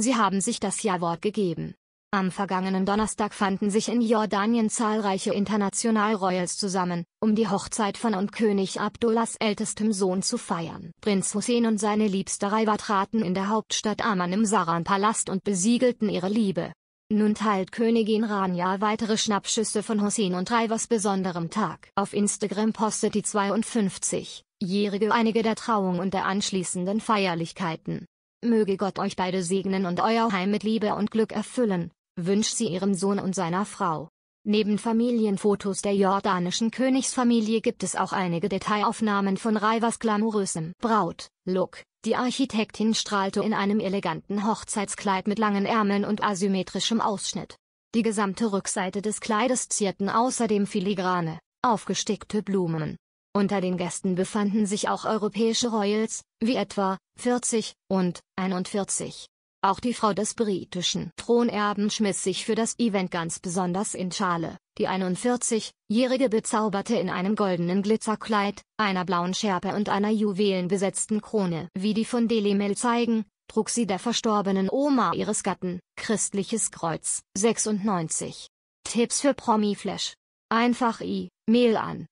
Sie haben sich das Ja-Wort gegeben. Am vergangenen Donnerstag fanden sich in Jordanien zahlreiche international Royals zusammen, um die Hochzeit von und König Abdullahs ältestem Sohn zu feiern. Prinz Hussein und seine Liebste Raiva traten in der Hauptstadt Amman im Saran-Palast und besiegelten ihre Liebe. Nun teilt Königin Rania weitere Schnappschüsse von Hussein und Raivas besonderem Tag. Auf Instagram postet die 52-Jährige einige der Trauung und der anschließenden Feierlichkeiten. Möge Gott euch beide segnen und euer Heim mit Liebe und Glück erfüllen, wünscht sie ihrem Sohn und seiner Frau. Neben Familienfotos der jordanischen Königsfamilie gibt es auch einige Detailaufnahmen von Raivas glamourösem Braut-Look. Die Architektin strahlte in einem eleganten Hochzeitskleid mit langen Ärmeln und asymmetrischem Ausschnitt. Die gesamte Rückseite des Kleides zierten außerdem filigrane, aufgestickte Blumen. Unter den Gästen befanden sich auch europäische Royals, wie etwa 40 und 41. Auch die Frau des britischen Thronerben schmiss sich für das Event ganz besonders in Schale. Die 41-jährige bezauberte in einem goldenen Glitzerkleid, einer blauen Schärpe und einer juwelenbesetzten Krone. Wie die von Deli Mel zeigen, trug sie der verstorbenen Oma ihres Gatten, Christliches Kreuz. 96. Tipps für Promi-Flash. Einfach i Mail an